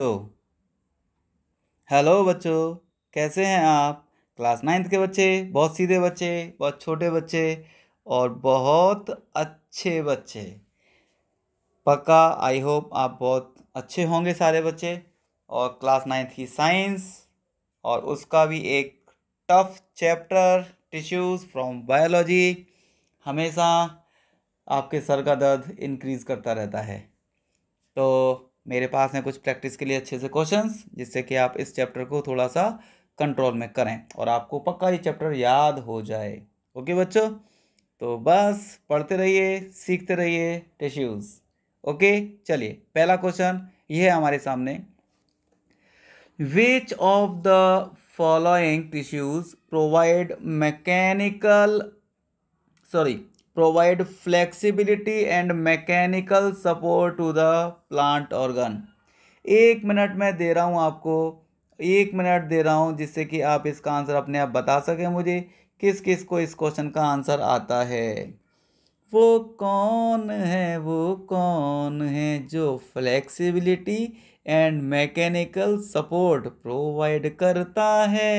तो हेलो बच्चों कैसे हैं आप क्लास नाइन्थ के बच्चे बहुत सीधे बच्चे बहुत छोटे बच्चे और बहुत अच्छे बच्चे पक्का आई होप आप बहुत अच्छे होंगे सारे बच्चे और क्लास नाइन्थ की साइंस और उसका भी एक tough chapter tissues from biology हमेशा आपके सर का दर्द इंक्रीज़ करता रहता है तो मेरे पास हैं कुछ प्रैक्टिस के लिए अच्छे से क्वेश्चंस जिससे कि आप इस चैप्टर को थोड़ा सा कंट्रोल में करें और आपको पक्का ये चैप्टर याद हो जाए ओके बच्चों तो बस पढ़ते रहिए सीखते रहिए टिश्यूज़ ओके चलिए पहला क्वेश्चन ये है हमारे सामने which of the following tissues provide mechanical sorry provide flexibility and mechanical support to the plant organ एक मिनट में दे रहा हूँ आपको एक मिनट दे रहा हूँ जिससे कि आप इसका आंसर अपने आप बता सकें मुझे किस किस को इस क्वेश्चन का आंसर आता है वो कौन है वो कौन है जो flexibility and mechanical support provide करता है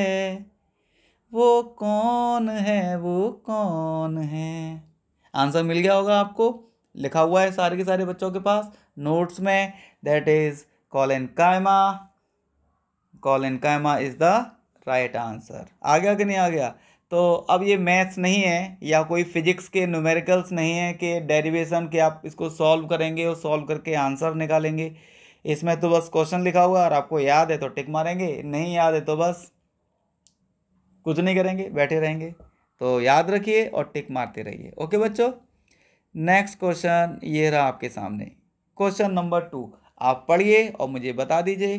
वो कौन है वो कौन है आंसर मिल गया होगा आपको लिखा हुआ है सारे के सारे बच्चों के पास नोट्स में that is collenchyma collenchyma is the right answer आ गया कि नहीं आ गया तो अब ये मैथ्स नहीं है या कोई फिजिक्स के न्यूमेरिकल्स नहीं है कि डेरिवेशन के आप इसको सॉल्व करेंगे और सॉल्व करके आंसर निकालेंगे इसमें तो बस क्वेश्चन लिखा हुआ और आपको याद है तो टिक मारेंगे नहीं याद है तो बस कुछ नहीं करेंगे बैठे रहेंगे तो याद रखिए और टिक मारते रहिए ओके बच्चों नेक्स्ट क्वेश्चन ये रहा आपके सामने क्वेश्चन नंबर टू आप पढ़िए और मुझे बता दीजिए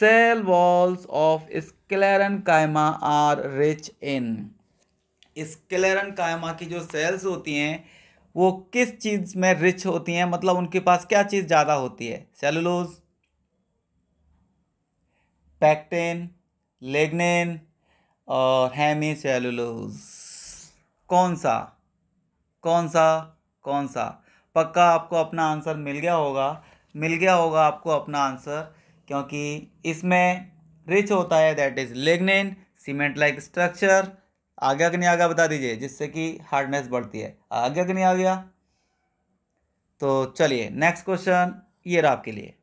सेल वॉल्स ऑफ स्क्लेरन कायमा आर रिच इन स्क्लेरन कायमा की जो सेल्स होती हैं वो किस चीज़ में रिच होती हैं मतलब उनके पास क्या चीज़ ज़्यादा होती है सेलुलोज पैक्टेन लेगनेन और हेमी सेलुलोज़ कौन सा कौन सा कौन सा पक्का आपको अपना आंसर मिल गया होगा मिल गया होगा आपको अपना आंसर क्योंकि इसमें रिच होता है that is lignin cement like structure आगे गया कि नहीं आ गया बता दीजिए जिससे कि हार्डनेस बढ़ती है आगे गया कि नहीं आ गया तो चलिए नेक्स्ट क्वेश्चन ये रहा आपके लिए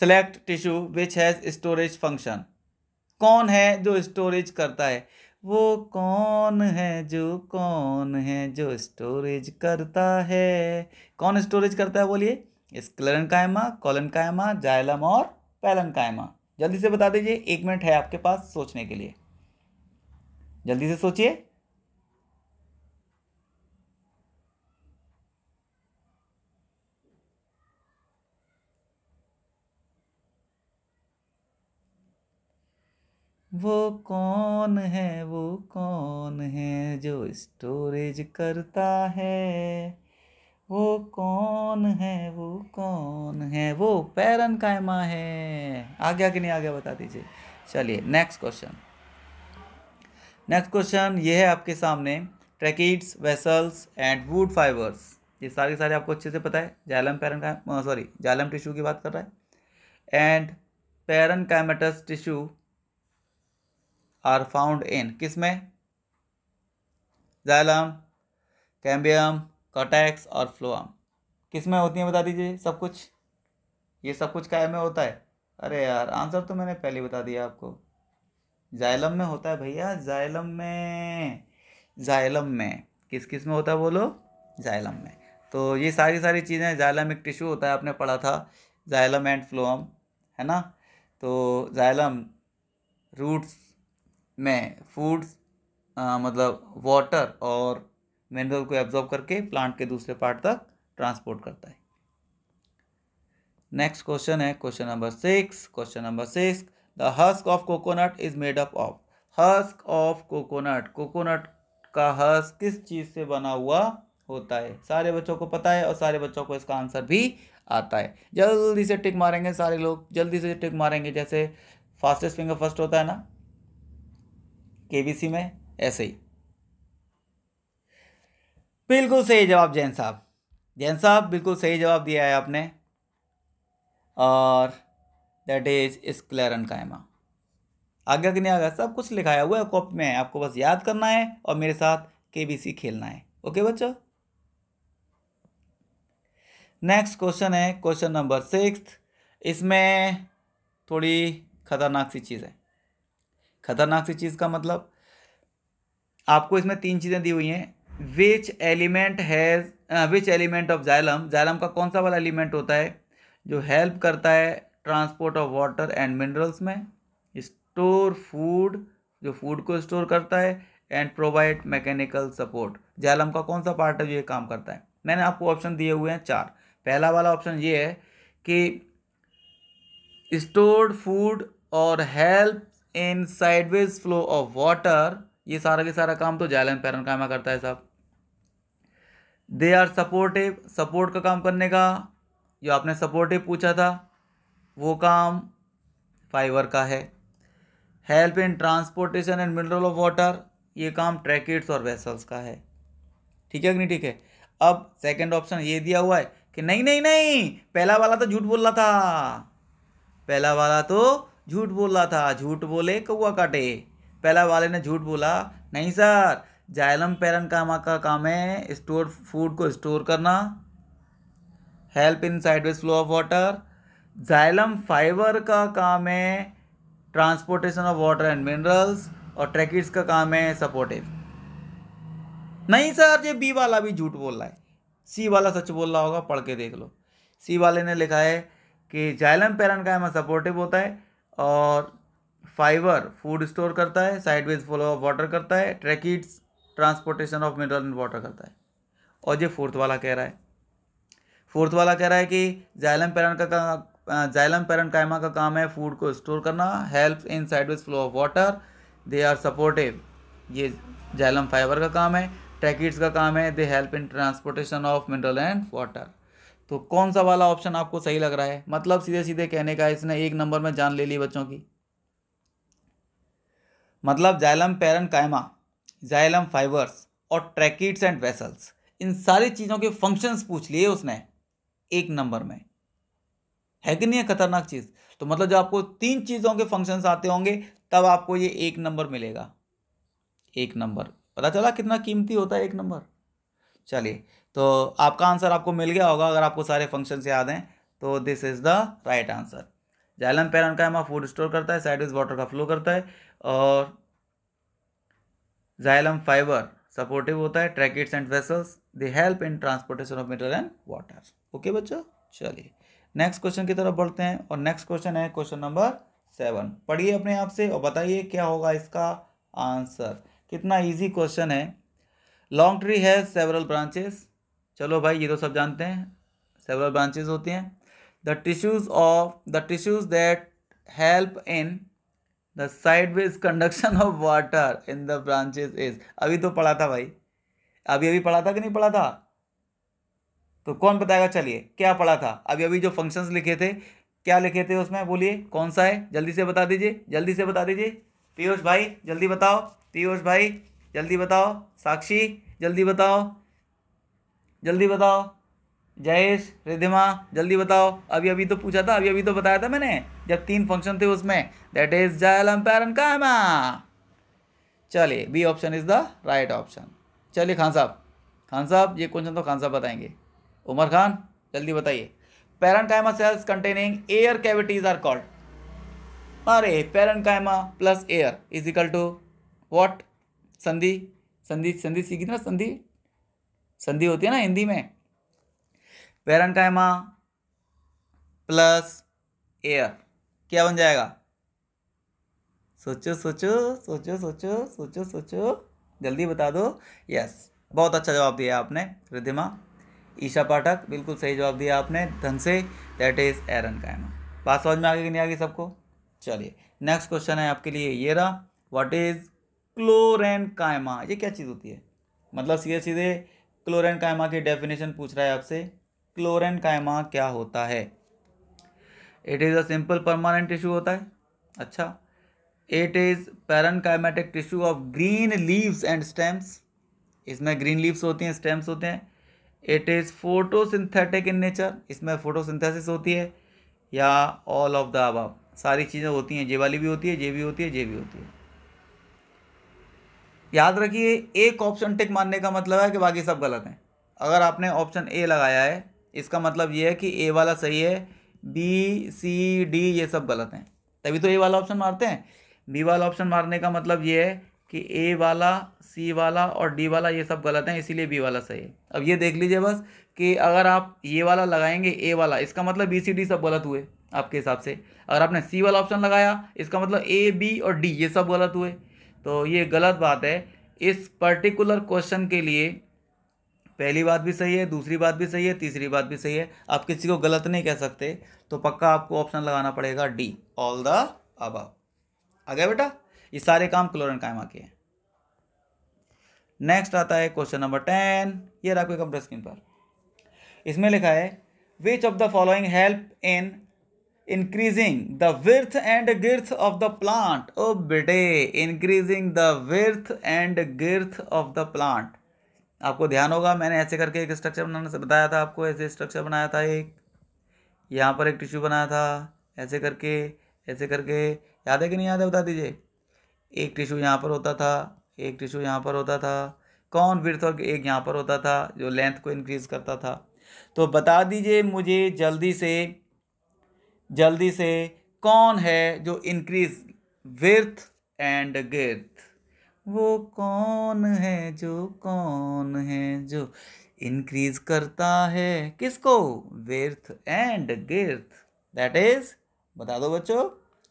select tissue which has storage function कौन है जो स्टोरेज करता है वो कौन है जो कौन है जो स्टोरेज करता है कौन स्टोरेज करता है बोलिए स्क्लरन कायमा कॉलन कायमा जायलम और पैलन कायमा जल्दी से बता दीजिए एक मिनट है आपके पास सोचने के लिए जल्दी से सोचिए वो कौन है वो कौन है जो स्टोरेज करता है वो कौन है वो कौन है वो पैरन कायमा है आगे आगे कि नहीं आगे बता दीजिए चलिए नेक्स्ट क्वेश्चन नेक्स्ट क्वेश्चन ये है आपके सामने tracheids vessels and wood fibres ये सारे सारे आपको अच्छे से पता है जालम पैरन का सॉरी जालम टिश्यू की बात कर रहा है and parenchymatous tissue are found in किस में जैलम कैम्बियम कटैक्स और फ्लोअम किस में होती है बता दीजिए सब कुछ ये सब कुछ काय में होता है अरे यार आंसर तो मैंने पहले बता दिया आपको जाइलम में होता है भैया जाइलम में जाइलम में किस किस में होता है बोलो जाइलम में तो ये सारी सारी चीज़ें जाइलम एक टिश्यू होता है आपने पढ़ा था जाइलम एंड फ्लोअम है ना तो जाइलम रूट्स में फूड्स मतलब वाटर और मिनरल को एब्जॉर्ब करके प्लांट के दूसरे पार्ट तक ट्रांसपोर्ट करता है नेक्स्ट क्वेश्चन है question number six question number six the husk of coconut is made up of husk of coconut coconut का हस्क किस चीज़ से बना हुआ होता है सारे बच्चों को पता है और सारे बच्चों को इसका आंसर भी आता है जल्दी से टिक मारेंगे सारे लोग जल्दी से टिक मारेंगे जैसे फास्टेस्ट फिंगर फर्स्ट होता है ना केबीसी में ऐसे ही बिल्कुल सही जवाब जैन साहब जैन साहब बिल्कुल सही जवाब दिया है आपने और दैट इज स्क्लेरन कायमा आगे कि नहीं आगे सब कुछ लिखाया हुआ है कॉपी में आपको बस याद करना है और मेरे साथ केबीसी खेलना है ओके बच्चों नेक्स्ट क्वेश्चन है क्वेश्चन नंबर सिक्स इसमें थोड़ी खतरनाक सी चीज़ है खतरनाक सी चीज़ का मतलब आपको इसमें तीन चीज़ें दी हुई हैं which element has which element of xylem xylem का कौन सा वाला एलिमेंट होता है जो हेल्प करता है transport of water and minerals में स्टोर फूड जो फूड को स्टोर करता है and provide mechanical support xylem का कौन सा पार्ट है जो ये काम करता है मैंने आपको ऑप्शन दिए हुए हैं चार पहला वाला ऑप्शन ये है कि स्टोर्ड फूड और help in sideways flow of water ये सारा के सारा काम तो जैलन पैरन पैरनकामा करता है साहब दे आर सपोर्टिव सपोर्ट का काम करने का जो आपने सपोर्टिव पूछा था वो काम फाइबर का है help in transportation and mineral of water ये काम ट्रैकेट्स और वेसल्स का है ठीक है कि नहीं ठीक है अब सेकंड ऑप्शन ये दिया हुआ है कि नहीं नहीं नहीं पहला वाला तो झूठ बोल रहा था पहला वाला तो झूठ बोल रहा था झूठ बोले कौआ काटे पहला वाले ने झूठ बोला नहीं सर जायलम पेरन कामा का काम है स्टोर फूड को स्टोर करना help in sideways flow of water xylem fibre का काम है transportation of water and minerals और ट्रैकिट्स का काम है सपोर्टिव नहीं सर ये बी वाला भी झूठ बोल रहा है सी वाला सच बोल रहा होगा पढ़ के देख लो सी वाले ने लिखा है कि जायलम पेरन का सपोर्टिव होता है और फाइबर फूड स्टोर करता है साइडवेज फ्लो ऑफ वाटर करता है tracheids transportation of mineral and water करता है और ये फोर्थ वाला कह रहा है फोर्थ वाला कह रहा है कि जाइलम पैरन का जाइलम पैरन कायमा का काम है फूड को स्टोर करना help in sideways flow of water they are supportive ये जाइलम फाइबर का काम है ट्रैकिड्स का काम है they help in transportation of mineral and water तो कौन सा वाला ऑप्शन आपको सही लग रहा है मतलब सीधे सीधे कहने का इसने एक नंबर में जान ले ली बच्चों की मतलब xylem parenchyma xylem fibres और ट्रैकिट्स एंड वेसल्स इन सारी चीज़ों के फंक्शंस पूछ लिए उसने एक नंबर में है कि नहीं है खतरनाक चीज़ तो मतलब जब आपको तीन चीज़ों के फंक्शंस आते होंगे तब आपको ये एक नंबर मिलेगा एक नंबर पता चला कितना कीमती होता है एक नंबर चलिए तो आपका आंसर आपको मिल गया होगा अगर आपको सारे फंक्शन याद हैं तो this is the right answer xylem parenchyma food store करता है इज वाटर का फ्लो करता है और जैलम फाइबर सपोर्टिव होता है tracheids and vessels they help in transportation of metal and water okay बच्चों चलिए नेक्स्ट क्वेश्चन की तरफ बढ़ते हैं और नेक्स्ट क्वेश्चन है क्वेश्चन नंबर सेवन पढ़िए अपने आप से और बताइए क्या होगा इसका आंसर कितना ईजी क्वेश्चन है लॉन्ग ट्री है सेवरल ब्रांचेस चलो भाई ये तो सब जानते हैं सेवरल ब्रांचेस होती हैं the tissues of the tissues that help in the sideways conduction of water in the branches is अभी तो पढ़ा था भाई अभी अभी पढ़ा था कि नहीं पढ़ा था तो कौन बताएगा चलिए क्या पढ़ा था अभी अभी जो फंक्शंस लिखे थे क्या लिखे थे उसमें बोलिए कौन सा है जल्दी से बता दीजिए जल्दी से बता दीजिए पीयूष भाई जल्दी बताओ पीयूष भाई जल्दी बताओ साक्षी जल्दी बताओ जल्दी बताओ जयेश रिधिमा जल्दी बताओ अभी अभी तो पूछा था अभी अभी तो बताया था मैंने जब तीन फंक्शन थे उसमें दैट इज जायल एम्पायर एंड चलिए B option is the right option चलिए खान साहब खान साहब ये क्वेश्चन तो खान साहब बताएंगे उमर खान जल्दी बताइए chyma cells containing air cavities are called अरे chyma plus air is equal to what संधि संधि संधि सीखी थी ना संधि संधि होती है ना हिंदी में पेरंटाइमा प्लस एयर क्या बन जाएगा सोचो सोचो सोचो सोचो सोचो सोचो जल्दी बता दो यस बहुत अच्छा जवाब दिया आपने रिधिमा ईशा पाठक बिल्कुल सही जवाब दिया आपने धन से दैट इज एरन कायमा बात समझ में आ गई कि नहीं आ गई सबको चलिए नेक्स्ट क्वेश्चन है आपके लिए ये रहा व्हाट इज क्लोरेन कायमा ये क्या चीज़ होती है मतलब सीधे सीधे क्लोरेन कायमा की डेफिनेशन पूछ रहा है आपसे क्लोरेन कायमा क्या होता है it is a simple permanent tissue होता है अच्छा it is parenchymatous tissue of green leaves and stems इसमें ग्रीन लीव्स होती हैं स्टेम्स होते हैं it is photosynthetic in nature इसमें फोटोसिंथेसिस होती है या ऑल ऑफ द अब सारी चीज़ें होती हैं ये वाली भी होती है जे भी होती है जे भी होती है याद रखिए एक ऑप्शन टिक मारने का मतलब है कि बाकी सब गलत हैं अगर आपने ऑप्शन ए लगाया है इसका मतलब ये है कि ए वाला सही है बी सी डी ये सब गलत हैं तभी तो ए वाला ऑप्शन मारते हैं बी वाला ऑप्शन मारने का मतलब ये है कि ए वाला सी वाला और डी वाला ये सब गलत हैं इसीलिए बी वाला सही है अब ये देख लीजिए बस कि अगर आप ये वाला लगाएंगे ए वाला इसका मतलब बी सी डी सब गलत हुए आपके हिसाब से अगर आपने सी वाला ऑप्शन लगाया इसका मतलब ए बी और डी ये सब गलत हुए तो ये गलत बात है इस पर्टिकुलर क्वेश्चन के लिए पहली बात भी सही है दूसरी बात भी सही है तीसरी बात भी सही है आप किसी को गलत नहीं कह सकते तो पक्का आपको ऑप्शन लगाना पड़ेगा डी ऑल द अब आ गया बेटा ये सारे काम क्लोरन कायमा के हैं नेक्स्ट आता है क्वेश्चन नंबर टेन ये आपके कंप्यूटर स्क्रीन पर इसमें लिखा है which of the following help in increasing the width and girth of the plant ओ बेटे increasing the width and girth of the plant आपको ध्यान होगा मैंने ऐसे करके एक स्ट्रक्चर बनाने से बताया था आपको ऐसे स्ट्रक्चर बनाया था एक यहाँ पर एक टिश्यू बनाया था ऐसे करके ऐसे करके याद है कि नहीं याद है बता दीजिए एक टिश्यू यहाँ पर होता था एक टिश्यू यहाँ पर होता था कौन विर्थ और एक यहाँ पर होता था जो लेंथ को इंक्रीज़ करता था तो बता दीजिए मुझे जल्दी से जल्दी से कौन है जो इंक्रीज विर्थ एंड गिर्थ वो कौन है जो कौन है जो इंक्रीज करता है किसको width and girth that is बता दो बच्चों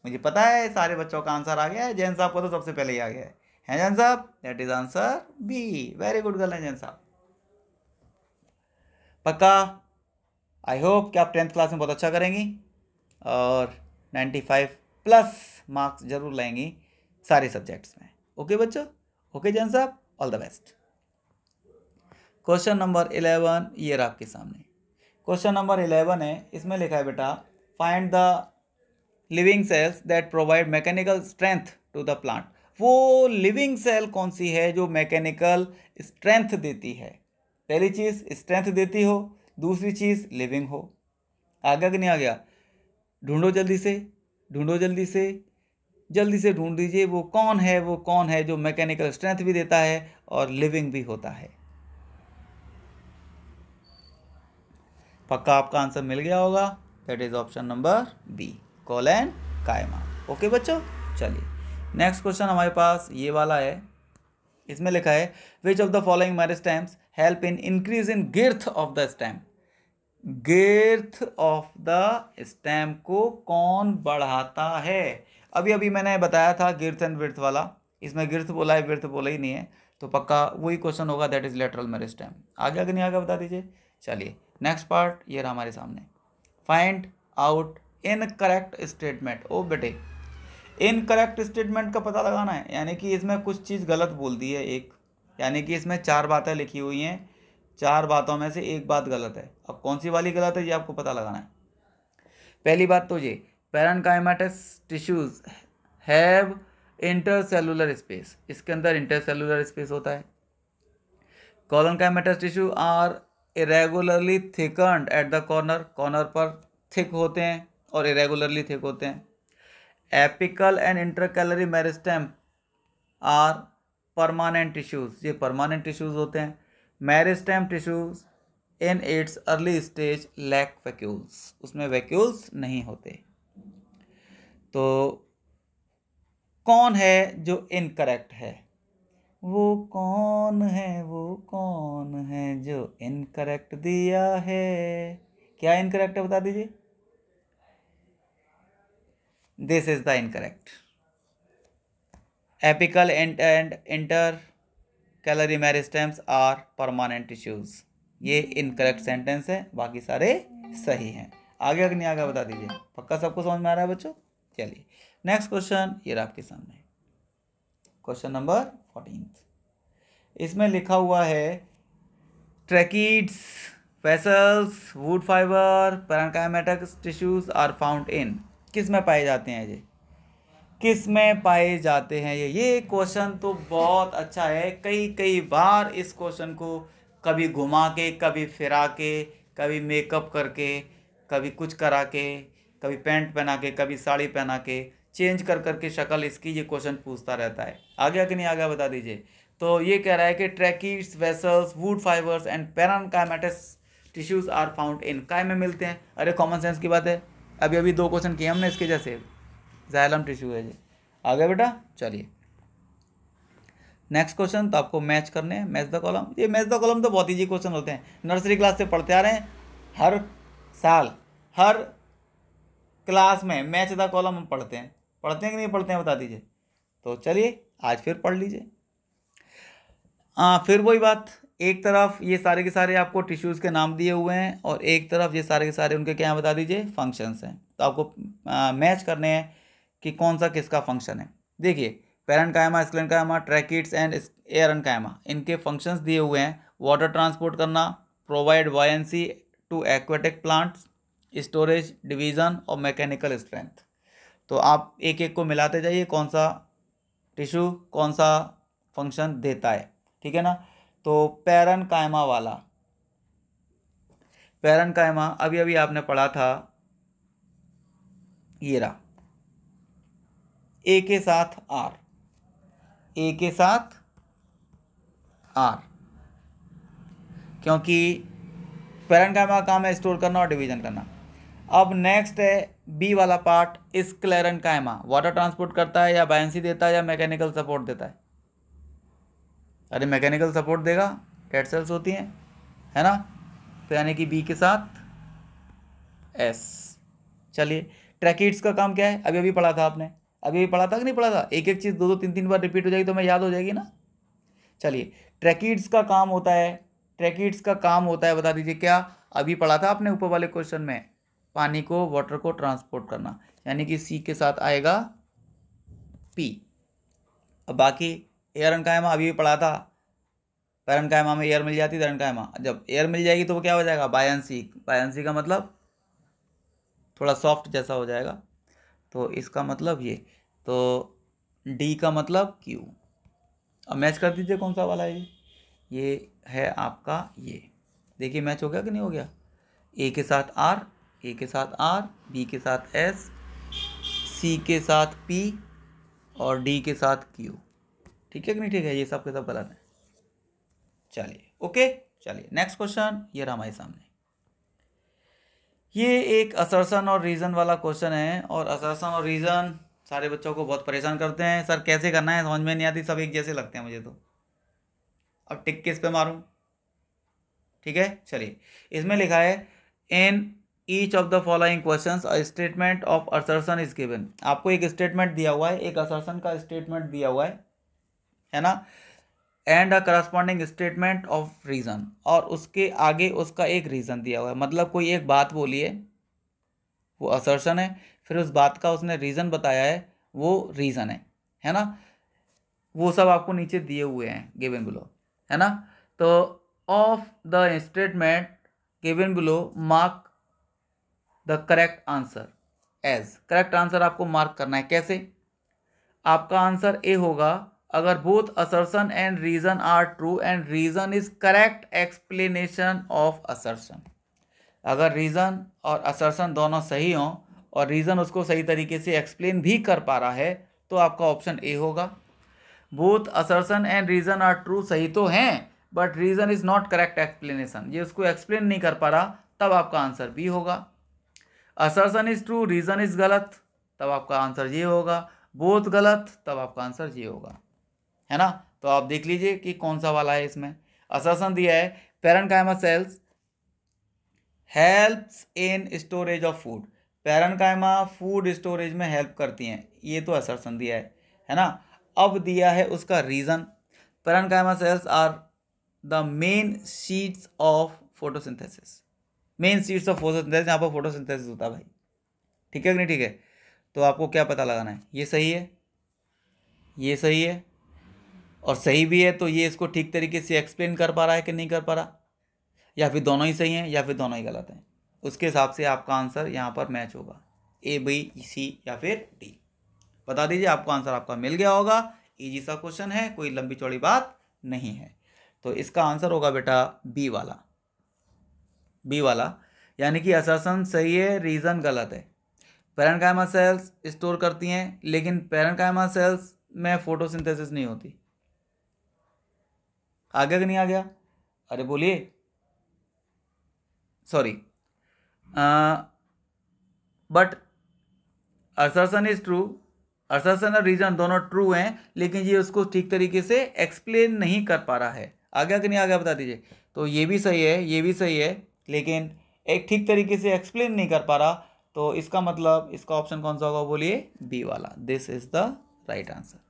मुझे पता है सारे बच्चों का आंसर आ गया है जैन साहब को तो सबसे पहले ही आ गया है जैन साहब that is answer B very good girl है जैन साहब पक्का आई होप कि आप टेंथ क्लास में बहुत अच्छा करेंगी और 95 प्लस मार्क्स जरूर लाएंगी सारे सब्जेक्ट्स में ओके बच्चों ओके जैन साहब all the best question number eleven ये रहा आपके सामने क्वेश्चन नंबर इलेवन है इसमें लिखा है बेटा find the living cells that provide mechanical strength to the plant वो लिविंग सेल कौन सी है जो मैकेनिकल स्ट्रेंथ देती है पहली चीज़ स्ट्रेंथ देती हो दूसरी चीज़ लिविंग हो आगे नहीं आ गया ढूंढो जल्दी से ढूंढो जल्दी से जल्दी से ढूंढ लीजिए वो कौन है वो कौन है जो मैकेनिकल स्ट्रेंथ भी देता है और लिविंग भी होता है पक्का आपका आंसर मिल गया होगा that is option number B collenchyma okay बच्चों चलिए नेक्स्ट क्वेश्चन हमारे पास ये वाला है इसमें लिखा है which of the following meristem help in increase in girth of the stem girth of the stem को कौन बढ़ाता है अभी अभी मैंने बताया था गिर्थ एंड विर्थ वाला इसमें गिर्थ बोला है विर्थ बोला ही नहीं है तो पक्का वही क्वेश्चन होगा that is lateral meristem आगे आगे नहीं आगे बता दीजिए चलिए नेक्स्ट पार्ट ये रहा हमारे सामने find out incorrect statement ओ बेटे इन करेक्ट स्टेटमेंट का पता लगाना है यानी कि इसमें कुछ चीज़ गलत बोल दी है एक यानी कि इसमें चार बातें लिखी हुई हैं चार बातों में से एक बात गलत है अब कौन सी वाली गलत है ये आपको पता लगाना है पहली बात तो ये parenchymatous tissues have intercellular space इसके अंदर इंटरसेलुलर स्पेस होता है collenchyma tissue are irregularly thickened at the corner corner पर थिक होते हैं और इरेगुलरली थिक होते हैं apical and intercalary meristem are permanent tissues ये परमानेंट टिश्यूज़ होते हैं meristem tissues in its early stage lack vacuoles उसमें वैक्यूल्स नहीं होते तो कौन है जो इनकरेक्ट है वो कौन है वो कौन है जो इनकरेक्ट दिया है क्या इनकरेक्ट है बता दीजिए this is the incorrect apical and and intercalary meristems are permanent tissues ये इनकरेक्ट सेंटेंस है बाकी सारे सही हैं आगे अगर नहीं आगे बता दीजिए पक्का सबको समझ में आ रहा है बच्चों चलिए नेक्स्ट क्वेश्चन ये आपके सामने क्वेश्चन नंबर फोर्टीन इसमें लिखा हुआ है tracheids vessels wood fibre parenchymatous tissues are found in किस में पाए जाते हैं ये किस में पाए जाते हैं ये ये क्वेश्चन तो बहुत अच्छा है कई कई बार इस क्वेश्चन को कभी घुमा के कभी फिरा के कभी मेकअप करके कभी कुछ करा के कभी पैंट पहना के कभी साड़ी पहना के चेंज कर कर के शक्ल इसकी ये क्वेश्चन पूछता रहता है आ गया कि नहीं आ गया बता दीजिए तो ये कह रहा है कि tracheids vessels wood fibres and parenchymatous tissues are found in काय में मिलते हैं अरे कॉमन सेंस की बात है अभी अभी दो क्वेश्चन किए हमने इसके जैसे जायलम टिश्यू है जी आगे बेटा चलिए नेक्स्ट क्वेश्चन तो आपको मैच करने हैं मैच द कॉलम ये मैच द कॉलम तो बहुत ईजी क्वेश्चन होते हैं नर्सरी क्लास से पढ़ते आ रहे हैं हर साल हर क्लास में मैच द कॉलम हम पढ़ते हैं पढ़ते हैं कि नहीं पढ़ते हैं बता दीजिए तो चलिए आज फिर पढ़ लीजिए फिर वही बात एक तरफ ये सारे के सारे आपको टिश्यूज़ के नाम दिए हुए हैं और एक तरफ ये सारे के सारे उनके क्या बता दीजिए फंक्शंस हैं तो आपको आ, मैच करने हैं कि कौन सा किसका फंक्शन है देखिए पैरन कायमा स्क्लेन कायमा ट्रैकिट्स एंड एयरन कायमा इनके फंक्शंस दिए हुए हैं वाटर ट्रांसपोर्ट करना provide buoyancy to aquatic plants storage division और मैकेनिकल स्ट्रेंथ तो आप एक एक को मिलाते जाइए कौन सा टिश्यू कौन सा फंक्शन देता है ठीक है ना तो पैरन कायमा वाला पैरन कायमा अभी अभी आपने पढ़ा था ये रहा ए के साथ आर ए के साथ आर क्योंकि पैरन का हमारा काम है स्टोर करना और डिवीजन करना अब नेक्स्ट है बी वाला पार्ट इस क्लेरन कायमा वाटर ट्रांसपोर्ट करता है या बायसी देता है या मैकेनिकल सपोर्ट देता है अरे मैकेनिकल सपोर्ट देगा कैट सेल्स होती हैं है ना तो यानी कि बी के साथ एस चलिए ट्रैकिड्स का काम क्या है अभी अभी पढ़ा था आपने अभी भी पढ़ा था कि नहीं पढ़ा था एक एक चीज़ दो दो तीन तीन बार रिपीट हो जाएगी तो हमें याद हो जाएगी ना चलिए ट्रैकिड्स का काम होता है ट्रैकिड्स का काम होता है बता दीजिए क्या अभी पढ़ा था आपने ऊपर वाले क्वेश्चन में पानी को वाटर को ट्रांसपोर्ट करना यानी कि सी के साथ आएगा पी अब बाकी एयर अनकायमा अभी भी पढ़ा था पैर कायमा में एयर मिल जाती है कायमा जब एयर मिल जाएगी तो वो क्या हो जाएगा बायंसी बायंसी का मतलब थोड़ा सॉफ्ट जैसा हो जाएगा तो इसका मतलब ये तो डी का मतलब क्यू अब मैच कर दीजिए कौन सा वाला है ये ये है आपका ये देखिए मैच हो गया कि नहीं हो गया ए के साथ आर ए के साथ आर बी के साथ एस सी के साथ पी और डी के साथ क्यू ठीक है कि नहीं ठीक है ये सब के सब गलत है चलिए ओके चलिए नेक्स्ट क्वेश्चन ये रहा हमारे सामने ये एक असरसन और रीज़न वाला क्वेश्चन है और असरसन और रीज़न सारे बच्चों को बहुत परेशान करते हैं सर कैसे करना है समझ में नहीं आती सब एक जैसे लगते हैं मुझे तो अब टिक किस पे मारूं ठीक है चलिए इसमें लिखा है in each of the following question statement of assertion is given आपको एक स्टेटमेंट दिया हुआ है एक असर्सन का स्टेटमेंट दिया हुआ है है ना and a corresponding statement of reason और उसके आगे उसका एक रीज़न दिया हुआ है मतलब कोई एक बात बोली है वो असर्सन है फिर उस बात का उसने रीज़न बताया है वो रीज़न है है ना वो सब आपको नीचे दिए हुए हैं गिवन बिलो है ना तो of the statement given below mark the correct answer as correct answer आपको मार्क करना है कैसे आपका आंसर ए होगा अगर both assertion and reason are true and reason is correct explanation of assertion अगर रीज़न और असरसन दोनों सही हों और रीज़न उसको सही तरीके से एक्सप्लेन भी कर पा रहा है तो आपका ऑप्शन ए होगा both assertion and reason are true सही तो हैं but reason is not correct explanation ये उसको एक्सप्लेन नहीं कर पा रहा तब आपका आंसर बी होगा assertion is true reason is गलत तब आपका आंसर ये होगा बोथ गलत तब आपका आंसर ये होगा है ना तो आप देख लीजिए कि कौन सा वाला है इसमें असरसन दिया है parenchyma cells helps in storage of food parenchyma food storage में हेल्प करती हैं ये तो असर दिया है है ना अब दिया है उसका reason parenchyma cells are the main seats of photosynthesis main seeds of photosynthesis यहाँ पर फोटोसिंथेसिस होता है भाई ठीक है कि नहीं ठीक है तो आपको क्या पता लगाना है ये सही है ये सही है और सही भी है तो ये इसको ठीक तरीके से एक्सप्लेन कर पा रहा है कि नहीं कर पा रहा या फिर दोनों ही सही हैं या फिर दोनों ही गलत हैं उसके हिसाब से आपका आंसर यहाँ पर मैच होगा ए बी सी या फिर डी बता दीजिए आपको आंसर आपका मिल गया होगा ईजी सा क्वेश्चन है कोई लंबी चौड़ी बात नहीं है तो इसका आंसर होगा बेटा बी वाला बी वाला यानी कि असासन सही है रीज़न गलत है पैरनकाइमा सेल्स स्टोर करती हैं लेकिन पैरनकाइमा सेल्स में फोटोसिंथेसिस नहीं होती आगे नहीं आ गया अरे बोलिए sorry but assertion is true assertion और रीजन दोनों ट्रू हैं लेकिन ये उसको ठीक तरीके से एक्सप्लेन नहीं कर पा रहा है आगे कि नहीं आगे बता दीजिए तो ये भी सही है ये भी सही है लेकिन एक ठीक तरीके से एक्सप्लेन नहीं कर पा रहा तो इसका मतलब इसका ऑप्शन कौन सा होगा बोलिए बी वाला this is the right answer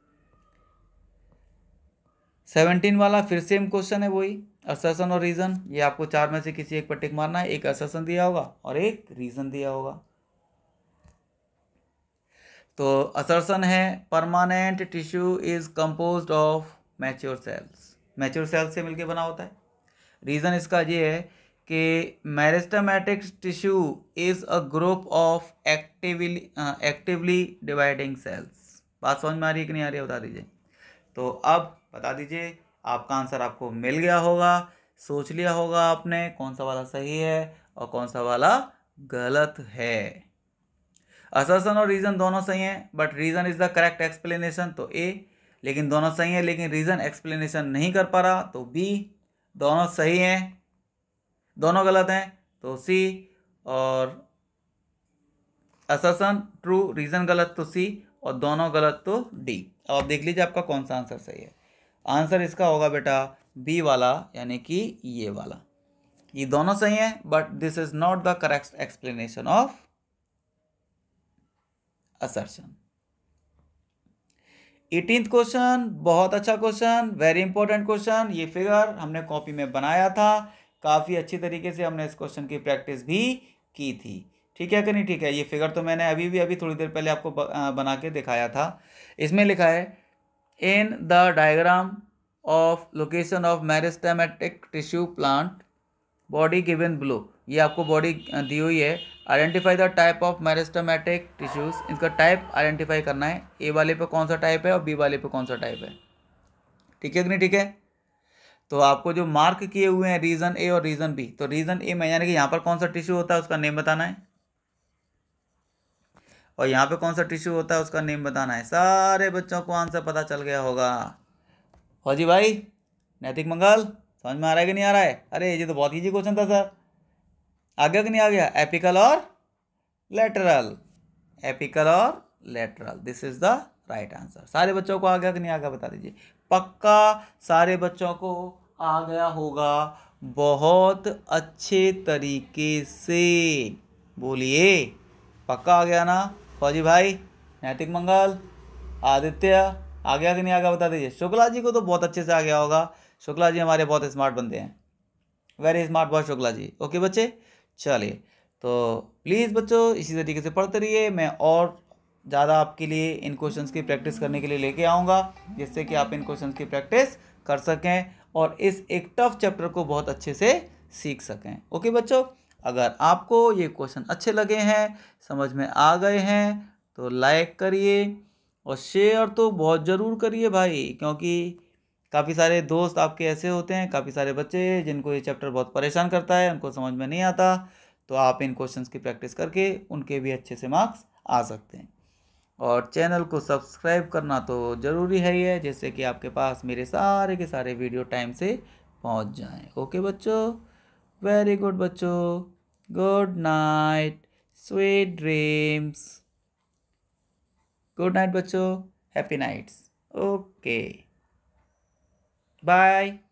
seventeen वाला फिर सेम क्वेश्चन है वही अससन और रीज़न ये आपको चार में से किसी एक पर टिक मारना है एक अससन दिया होगा और एक रीज़न दिया होगा तो असरसन है permanent tissue is compose of mature cells mature cells से मिलके बना होता है रीज़न इसका ये है कि meristematic tissue is a group of actively actively dividing cells बात समझ में आ रही है कि नहीं आ रही है बता दीजिए तो अब बता दीजिए आपका आंसर आपको मिल गया होगा सोच लिया होगा आपने कौन सा वाला सही है और कौन सा वाला गलत है असर्सन और रीज़न दोनों सही हैं but reason is the correct explanation तो ए लेकिन दोनों सही हैं लेकिन रीज़न एक्सप्लेनेशन नहीं कर पा रहा तो बी दोनों सही हैं दोनों गलत हैं तो सी और असर्सन ट्रू रीज़न गलत तो सी और दोनों गलत तो डी अब आप देख लीजिए आपका कौन सा आंसर सही है आंसर इसका होगा बेटा बी वाला यानी कि ये वाला ये दोनों सही है but this is not the correct explanation of assertion eighteen question बहुत अच्छा क्वेश्चन वेरी इंपॉर्टेंट क्वेश्चन ये फिगर हमने कॉपी में बनाया था काफ़ी अच्छी तरीके से हमने इस क्वेश्चन की प्रैक्टिस भी की थी ठीक है कि नहीं ठीक है ये फिगर तो मैंने अभी भी अभी थोड़ी देर पहले आपको बना के दिखाया था इसमें लिखा है In the diagram of location of meristematic tissue plant, body given below ये आपको बॉडी दी हुई है identify the type of meristematic tissues इनका टाइप आइडेंटिफाई करना है ए वाले पे कौन सा टाइप है और बी वाले पे कौन सा टाइप है ठीक है कि नहीं ठीक है तो आपको जो मार्क किए हुए हैं रीजन ए और रीजन बी तो रीजन ए में यानी कि यहाँ पर कौन सा टिश्यू होता है उसका नेम बताना है और यहाँ पे कौन सा टिश्यू होता है उसका नेम बताना है सारे बच्चों को आंसर पता चल गया होगा फौजी भाई नैतिक मंगल समझ में आ रहा है कि नहीं आ रहा है अरे ये तो बहुत ईजी क्वेश्चन था सर आ गया कि नहीं आ गया एपिकल और लेटरल एपिकल और lateral this is the right answer सारे बच्चों को आ गया कि नहीं आ गया बता दीजिए पक्का सारे बच्चों को आ गया होगा बहुत अच्छे तरीके से बोलिए पक्का आ गया ना फौजी भाई नैतिक मंगल आदित्य आ गया कि नहीं आ गया बता दीजिए शुक्ला जी को तो बहुत अच्छे से आ गया होगा शुक्ला जी हमारे बहुत स्मार्ट बंदे हैं very smart boy Shukla ji okay बच्चे चलिए तो प्लीज़ बच्चों इसी तरीके से पढ़ते रहिए मैं और ज़्यादा आपके लिए इन क्वेश्चंस की प्रैक्टिस करने के लिए लेके आऊँगा जिससे कि आप इन क्वेश्चंस की प्रैक्टिस कर सकें और इस एक टफ चैप्टर को बहुत अच्छे से सीख सकें ओके बच्चों अगर आपको ये क्वेश्चन अच्छे लगे हैं समझ में आ गए हैं तो लाइक करिए और शेयर तो बहुत ज़रूर करिए भाई क्योंकि काफ़ी सारे दोस्त आपके ऐसे होते हैं काफ़ी सारे बच्चे जिनको ये चैप्टर बहुत परेशान करता है उनको समझ में नहीं आता तो आप इन क्वेश्चंस की प्रैक्टिस करके उनके भी अच्छे से मार्क्स आ सकते हैं और चैनल को सब्सक्राइब करना तो ज़रूरी है ही है जिससे कि आपके पास मेरे सारे के सारे वीडियो टाइम से पहुंच जाएं ओके बच्चों वेरी गुड बच्चों Good night. Sweet dreams. Good night, बच्चों. Happy nights. Okay. Bye.